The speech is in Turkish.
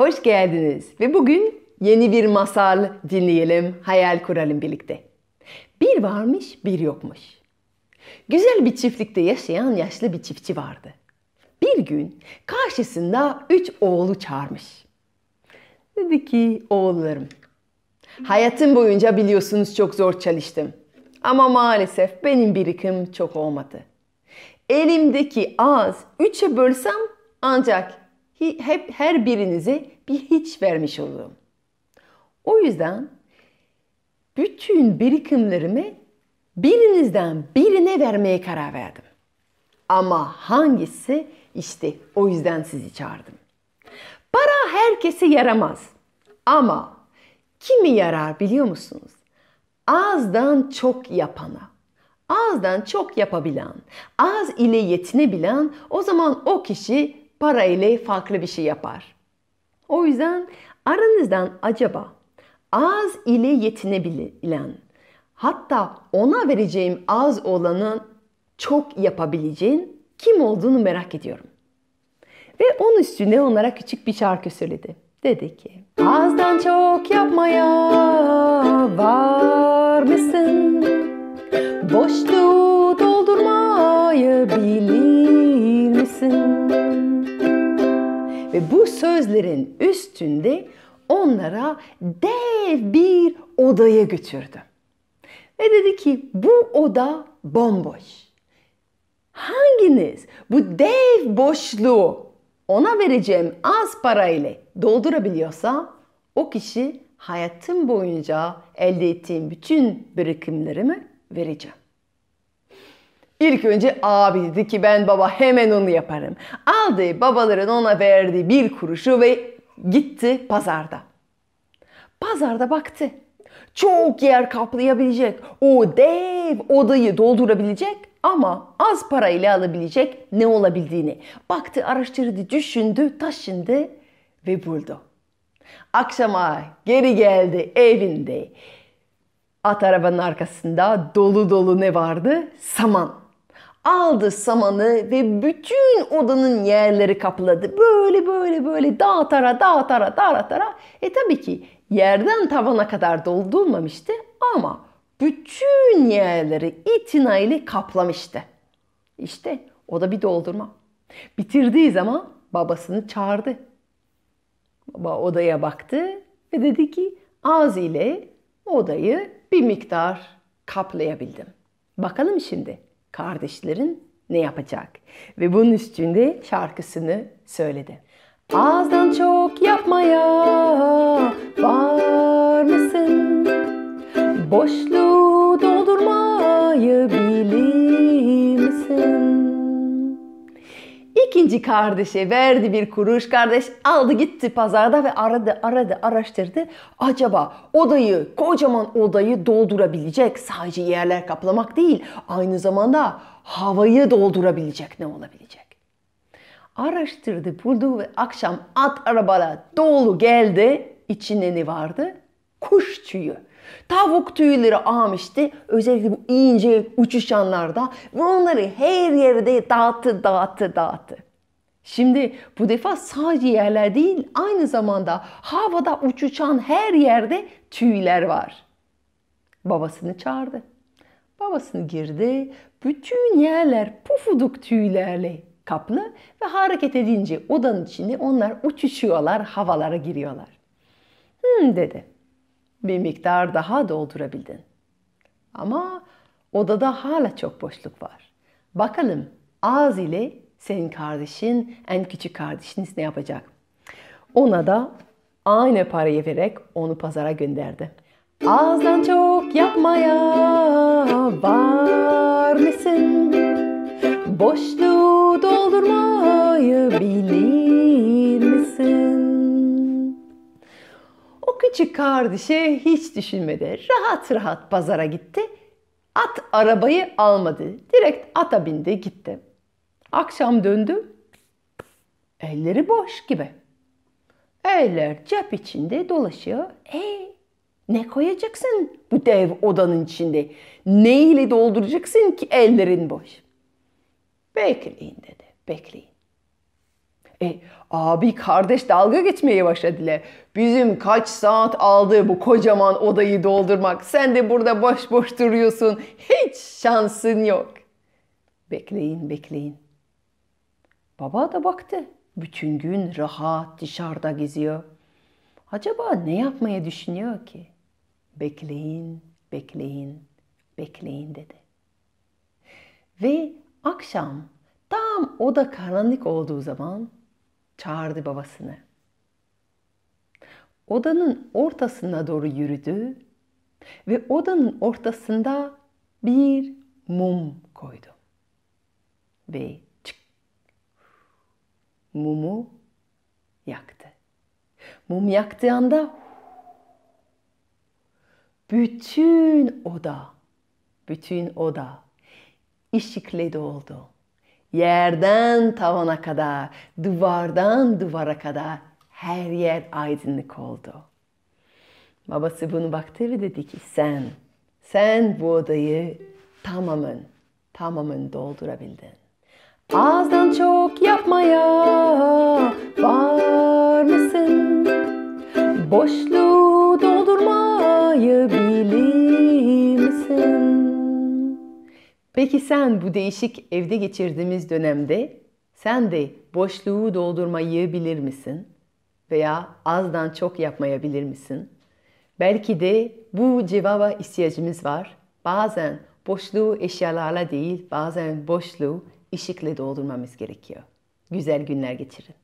Hoş geldiniz ve bugün yeni bir masal dinleyelim, hayal kuralım birlikte. Bir varmış, bir yokmuş. Güzel bir çiftlikte yaşayan yaşlı bir çiftçi vardı. Bir gün karşısında üç oğlu çağırmış. Dedi ki oğullarım, hayatım boyunca biliyorsunuz çok zor çalıştım. Ama maalesef benim birikim çok olmadı. Elimdeki az üçe bölsem ancak hep her birinizi bir hiç vermiş olurum. O yüzden bütün birikimlerimi birinizden birine vermeye karar verdim. Ama hangisi işte o yüzden sizi çağırdım. Para herkese yaramaz. Ama kimi yarar biliyor musunuz? Azdan çok yapana, azdan çok yapabilen, az ile yetinebilen o zaman o kişi para ile farklı bir şey yapar. O yüzden aranızdan acaba az ile yetinebilen hatta ona vereceğim az olanı çok yapabileceğin kim olduğunu merak ediyorum. Ve onun üstüne onlara küçük bir şarkı söyledi. Dedi ki Azdan çok yapmaya var mısın? Boşluğu doldurmayı bil sözlerin üstünde onlara dev bir odaya götürdü. Ve dedi ki bu oda bomboş. Hanginiz bu dev boşluğu ona vereceğim az parayla doldurabiliyorsa o kişi hayatım boyunca elde ettiğim bütün birikimlerimi vereceğim. İlk önce abi dedi ki ben baba hemen onu yaparım. Aldı babaların ona verdiği bir kuruşu ve gitti pazarda. Pazarda baktı. Çok yer kaplayabilecek, o dev odayı doldurabilecek ama az parayla alabilecek ne olabildiğini. Baktı, araştırdı, düşündü, taşındı ve buldu. Akşama geri geldi evinde. At arabanın arkasında dolu dolu ne vardı? Saman aldı samanı ve bütün odanın yerleri kapladı. Böyle böyle böyle dağıtara dağıtara dağıtara. E tabii ki yerden tavana kadar doldurmamıştı ama bütün yerleri itinayla kaplamıştı. İşte o da bir doldurma. Bitirdiği zaman babasını çağırdı. Baba odaya baktı ve dedi ki ağız ile odayı bir miktar kaplayabildim. Bakalım şimdi kardeşlerin ne yapacak? Ve bunun üstünde şarkısını söyledi. Azdan çok yapmaya var mısın? Boşluğu İkinci kardeşe verdi bir kuruş. Kardeş aldı gitti pazarda ve aradı aradı araştırdı. Acaba odayı kocaman odayı doldurabilecek sadece yerler kaplamak değil aynı zamanda havayı doldurabilecek ne olabilecek? Araştırdı buldu ve akşam at arabala dolu geldi. İçinde ne vardı? Kuş tüyü. Tavuk tüyleri almıştı. Özellikle bu ince uçuşanlarda. Ve onları her yerde dağıttı, dağıttı, dağıttı. Şimdi bu defa sadece yerler değil aynı zamanda havada uçuşan her yerde tüyler var. Babasını çağırdı. Babasını girdi. Bütün yerler pufuduk tüylerle kaplı ve hareket edince odanın içinde onlar uçuşuyorlar, havalara giriyorlar. Hmm dedi. Bir miktar daha doldurabildin. Ama odada hala çok boşluk var. Bakalım ağız ile senin kardeşin, en küçük kardeşiniz ne yapacak? Ona da aynı parayı vererek onu pazara gönderdi. Azdan çok yapmaya var mısın? Boşluğu doldurmayı bilir misin? O küçük kardeşi hiç düşünmedi. Rahat rahat pazara gitti. At arabayı almadı. Direkt ata bindi gitti. Akşam döndüm. Elleri boş gibi. Eller cep içinde dolaşıyor. E ne koyacaksın bu dev odanın içinde? Ne ile dolduracaksın ki ellerin boş? Bekleyin dedi. Bekleyin. E, abi kardeş dalga geçmeye başladılar. Bizim kaç saat aldı bu kocaman odayı doldurmak. Sen de burada boş boş duruyorsun. Hiç şansın yok. Bekleyin, bekleyin. Baba da baktı. Bütün gün rahat dışarıda geziyor. Acaba ne yapmayı düşünüyor ki? Bekleyin, bekleyin, bekleyin dedi. Ve akşam tam oda karanlık olduğu zaman çağırdı babasını. Odanın ortasına doğru yürüdü ve odanın ortasında bir mum koydu. Ve mumu yaktı. Mum yaktığı anda bütün oda, bütün oda ışıkla doldu. Yerden tavana kadar, duvardan duvara kadar her yer aydınlık oldu. Babası bunu baktı ve dedi ki sen, sen bu odayı tamamen, tamamen doldurabildin. Azdan çok yapmaya var mısın? Boşluğu doldurmayı bilir misin? Peki sen bu değişik evde geçirdiğimiz dönemde sen de boşluğu doldurmayı bilir misin? Veya azdan çok yapmayabilir misin? Belki de bu cevaba ihtiyacımız var. Bazen boşluğu eşyalarla değil, bazen boşluğu ışıkla doldurmamız gerekiyor. Güzel günler geçirin.